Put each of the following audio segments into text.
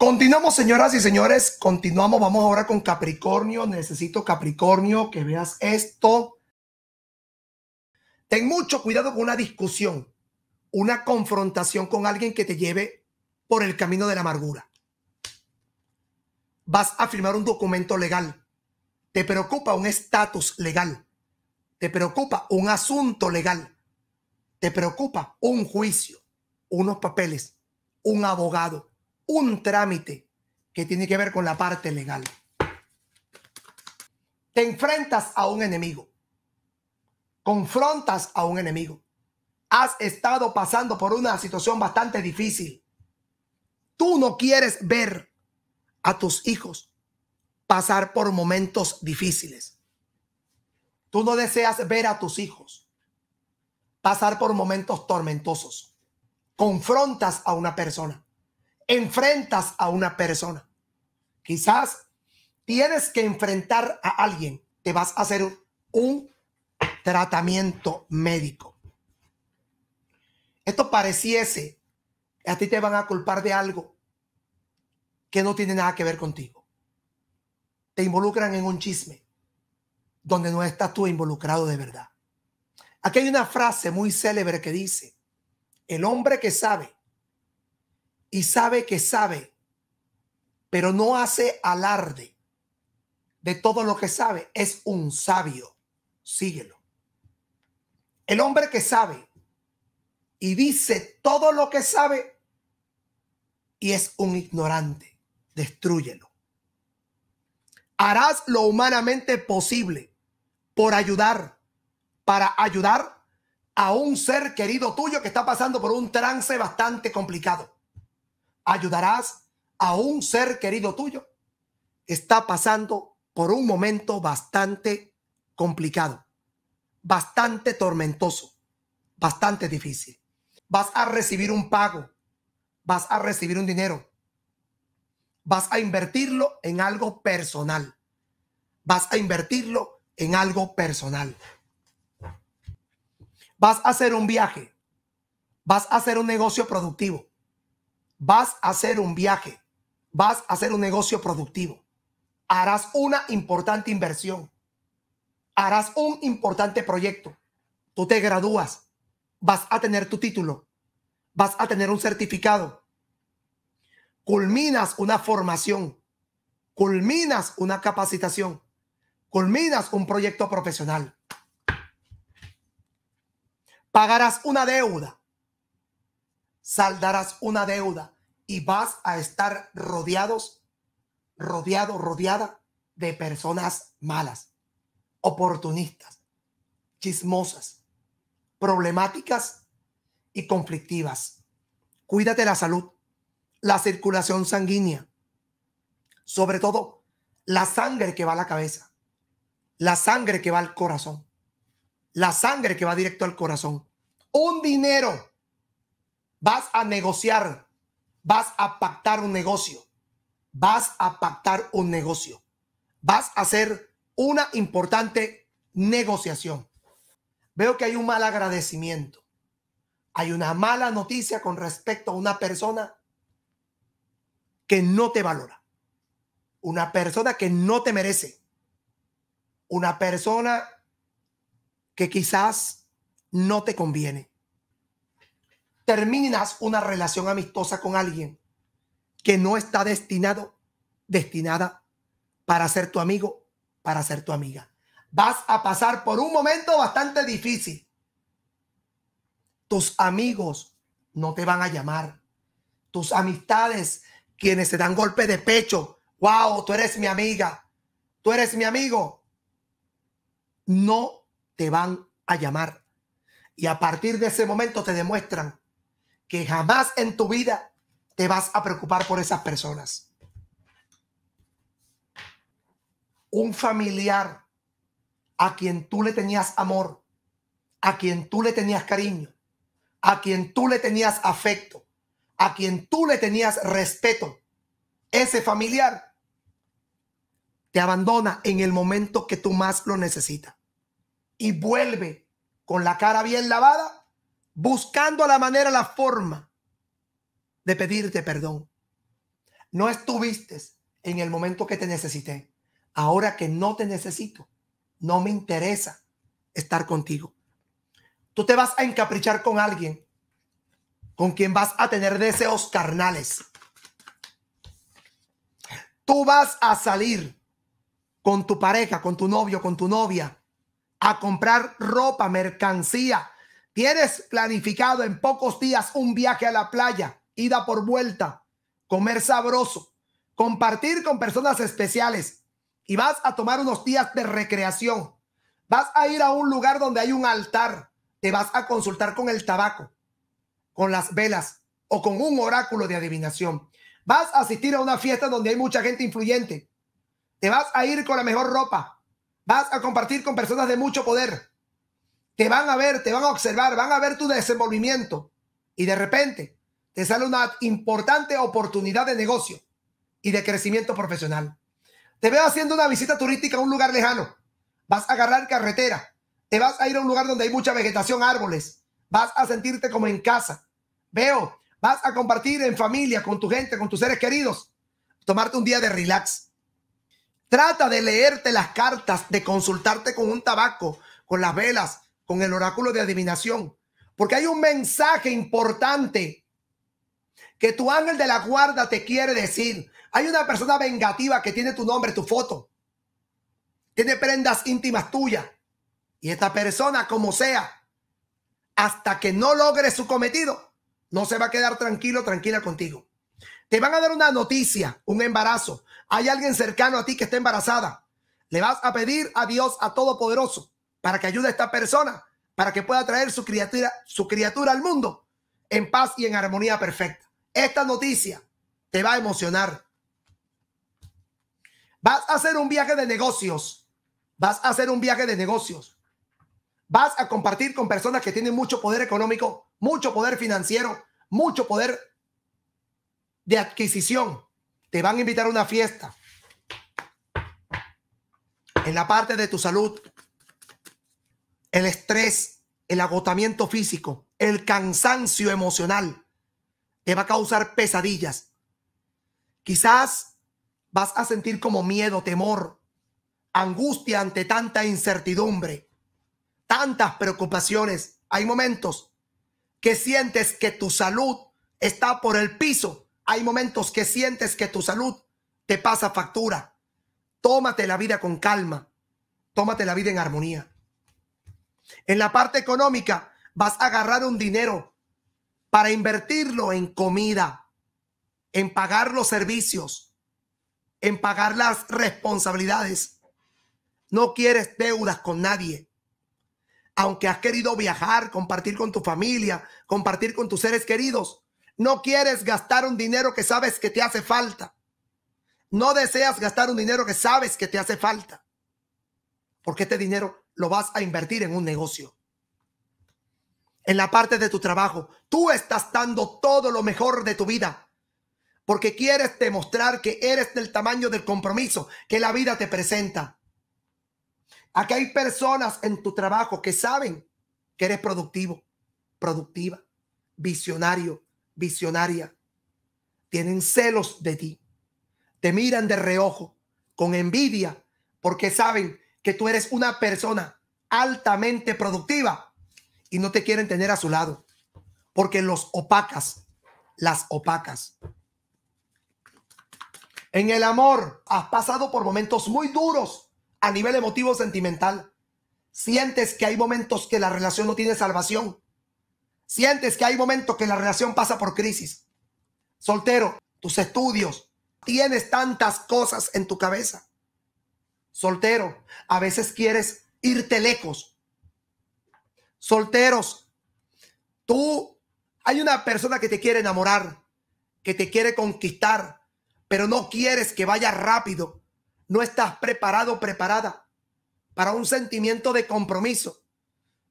Continuamos, señoras y señores, continuamos. Vamos ahora con Capricornio. Necesito Capricornio que veas esto. Ten mucho cuidado con una discusión, una confrontación con alguien que te lleve por el camino de la amargura. Vas a firmar un documento legal. Te preocupa un estatus legal. Te preocupa un asunto legal. Te preocupa un juicio, unos papeles, un abogado un trámite que tiene que ver con la parte legal. Te enfrentas a un enemigo, confrontas a un enemigo, has estado pasando por una situación bastante difícil. Tú no quieres ver a tus hijos pasar por momentos difíciles. Tú no deseas ver a tus hijos pasar por momentos tormentosos. Confrontas a una persona enfrentas a una persona. Quizás tienes que enfrentar a alguien, te vas a hacer un tratamiento médico. Esto pareciese que a ti te van a culpar de algo que no tiene nada que ver contigo. Te involucran en un chisme donde no estás tú involucrado de verdad. Aquí hay una frase muy célebre que dice, el hombre que sabe y sabe que sabe, pero no hace alarde de todo lo que sabe. Es un sabio. Síguelo. El hombre que sabe y dice todo lo que sabe y es un ignorante. Destrúyelo. Harás lo humanamente posible por ayudar, para ayudar a un ser querido tuyo que está pasando por un trance bastante complicado ayudarás a un ser querido tuyo. Está pasando por un momento bastante complicado, bastante tormentoso, bastante difícil. Vas a recibir un pago, vas a recibir un dinero, vas a invertirlo en algo personal, vas a invertirlo en algo personal. Vas a hacer un viaje, vas a hacer un negocio productivo, vas a hacer un viaje, vas a hacer un negocio productivo, harás una importante inversión, harás un importante proyecto, tú te gradúas, vas a tener tu título, vas a tener un certificado, culminas una formación, culminas una capacitación, culminas un proyecto profesional, pagarás una deuda, saldarás una deuda y vas a estar rodeados, rodeado, rodeada de personas malas, oportunistas, chismosas, problemáticas y conflictivas. Cuídate la salud, la circulación sanguínea, sobre todo la sangre que va a la cabeza, la sangre que va al corazón, la sangre que va directo al corazón. Un dinero Vas a negociar, vas a pactar un negocio, vas a pactar un negocio, vas a hacer una importante negociación. Veo que hay un mal agradecimiento, hay una mala noticia con respecto a una persona que no te valora, una persona que no te merece, una persona que quizás no te conviene terminas una relación amistosa con alguien que no está destinado, destinada para ser tu amigo, para ser tu amiga. Vas a pasar por un momento bastante difícil. Tus amigos no te van a llamar. Tus amistades, quienes se dan golpe de pecho, wow, tú eres mi amiga, tú eres mi amigo, no te van a llamar. Y a partir de ese momento te demuestran que jamás en tu vida te vas a preocupar por esas personas. Un familiar a quien tú le tenías amor, a quien tú le tenías cariño, a quien tú le tenías afecto, a quien tú le tenías respeto, ese familiar te abandona en el momento que tú más lo necesitas y vuelve con la cara bien lavada buscando la manera, la forma de pedirte perdón. No estuviste en el momento que te necesité. Ahora que no te necesito, no me interesa estar contigo. Tú te vas a encaprichar con alguien con quien vas a tener deseos carnales. Tú vas a salir con tu pareja, con tu novio, con tu novia, a comprar ropa, mercancía, Tienes planificado en pocos días un viaje a la playa, ida por vuelta, comer sabroso, compartir con personas especiales y vas a tomar unos días de recreación. Vas a ir a un lugar donde hay un altar, te vas a consultar con el tabaco, con las velas o con un oráculo de adivinación. Vas a asistir a una fiesta donde hay mucha gente influyente. Te vas a ir con la mejor ropa. Vas a compartir con personas de mucho poder te van a ver, te van a observar, van a ver tu desenvolvimiento. Y de repente te sale una importante oportunidad de negocio y de crecimiento profesional. Te veo haciendo una visita turística a un lugar lejano. Vas a agarrar carretera. Te vas a ir a un lugar donde hay mucha vegetación, árboles. Vas a sentirte como en casa. Veo, vas a compartir en familia, con tu gente, con tus seres queridos. Tomarte un día de relax. Trata de leerte las cartas, de consultarte con un tabaco, con las velas, con el oráculo de adivinación, porque hay un mensaje importante que tu ángel de la guarda te quiere decir. Hay una persona vengativa que tiene tu nombre, tu foto, tiene prendas íntimas tuyas. Y esta persona, como sea, hasta que no logre su cometido, no se va a quedar tranquilo, tranquila contigo. Te van a dar una noticia, un embarazo. Hay alguien cercano a ti que está embarazada. Le vas a pedir a Dios, a Todopoderoso, para que ayude a esta persona, para que pueda traer su criatura, su criatura al mundo en paz y en armonía perfecta. Esta noticia te va a emocionar. Vas a hacer un viaje de negocios. Vas a hacer un viaje de negocios. Vas a compartir con personas que tienen mucho poder económico, mucho poder financiero, mucho poder de adquisición. Te van a invitar a una fiesta. En la parte de tu salud, el estrés, el agotamiento físico, el cansancio emocional. Te va a causar pesadillas. Quizás vas a sentir como miedo, temor, angustia ante tanta incertidumbre, tantas preocupaciones. Hay momentos que sientes que tu salud está por el piso. Hay momentos que sientes que tu salud te pasa factura. Tómate la vida con calma. Tómate la vida en armonía. En la parte económica, vas a agarrar un dinero para invertirlo en comida, en pagar los servicios, en pagar las responsabilidades. No quieres deudas con nadie. Aunque has querido viajar, compartir con tu familia, compartir con tus seres queridos, no quieres gastar un dinero que sabes que te hace falta. No deseas gastar un dinero que sabes que te hace falta. Porque este dinero lo vas a invertir en un negocio. En la parte de tu trabajo, tú estás dando todo lo mejor de tu vida porque quieres demostrar que eres del tamaño del compromiso que la vida te presenta. Aquí hay personas en tu trabajo que saben que eres productivo, productiva, visionario, visionaria. Tienen celos de ti. Te miran de reojo, con envidia, porque saben que tú eres una persona altamente productiva y no te quieren tener a su lado, porque los opacas, las opacas. En el amor has pasado por momentos muy duros a nivel emotivo sentimental. Sientes que hay momentos que la relación no tiene salvación. Sientes que hay momentos que la relación pasa por crisis. Soltero, tus estudios, tienes tantas cosas en tu cabeza soltero, a veces quieres irte lejos. Solteros, tú, hay una persona que te quiere enamorar, que te quiere conquistar, pero no quieres que vaya rápido. No estás preparado, preparada para un sentimiento de compromiso,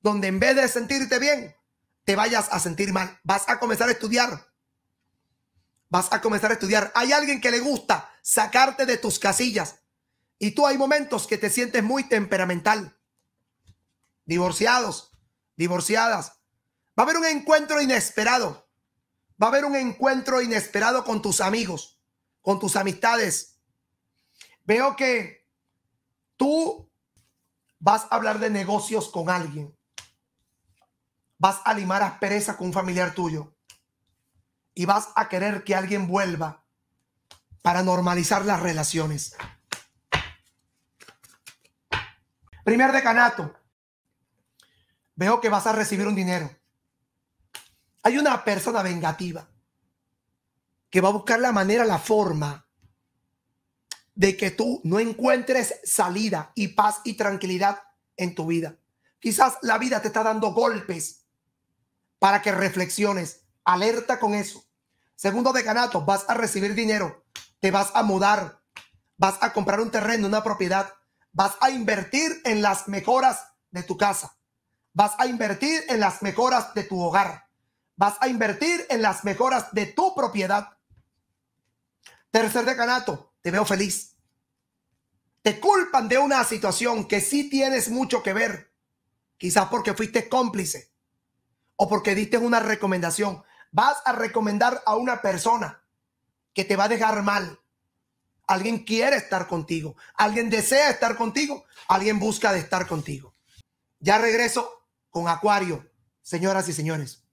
donde en vez de sentirte bien, te vayas a sentir mal. Vas a comenzar a estudiar. Vas a comenzar a estudiar. Hay alguien que le gusta sacarte de tus casillas y tú hay momentos que te sientes muy temperamental. Divorciados, divorciadas. Va a haber un encuentro inesperado. Va a haber un encuentro inesperado con tus amigos, con tus amistades. Veo que tú vas a hablar de negocios con alguien. Vas a limar aspereza con un familiar tuyo. Y vas a querer que alguien vuelva para normalizar las relaciones. Primer decanato. Veo que vas a recibir un dinero. Hay una persona vengativa que va a buscar la manera, la forma de que tú no encuentres salida y paz y tranquilidad en tu vida. Quizás la vida te está dando golpes para que reflexiones. Alerta con eso. Segundo decanato, vas a recibir dinero, te vas a mudar, vas a comprar un terreno, una propiedad, Vas a invertir en las mejoras de tu casa. Vas a invertir en las mejoras de tu hogar. Vas a invertir en las mejoras de tu propiedad. Tercer decanato, te veo feliz. Te culpan de una situación que sí tienes mucho que ver. Quizás porque fuiste cómplice o porque diste una recomendación. Vas a recomendar a una persona que te va a dejar mal, Alguien quiere estar contigo. Alguien desea estar contigo. Alguien busca de estar contigo. Ya regreso con Acuario, señoras y señores.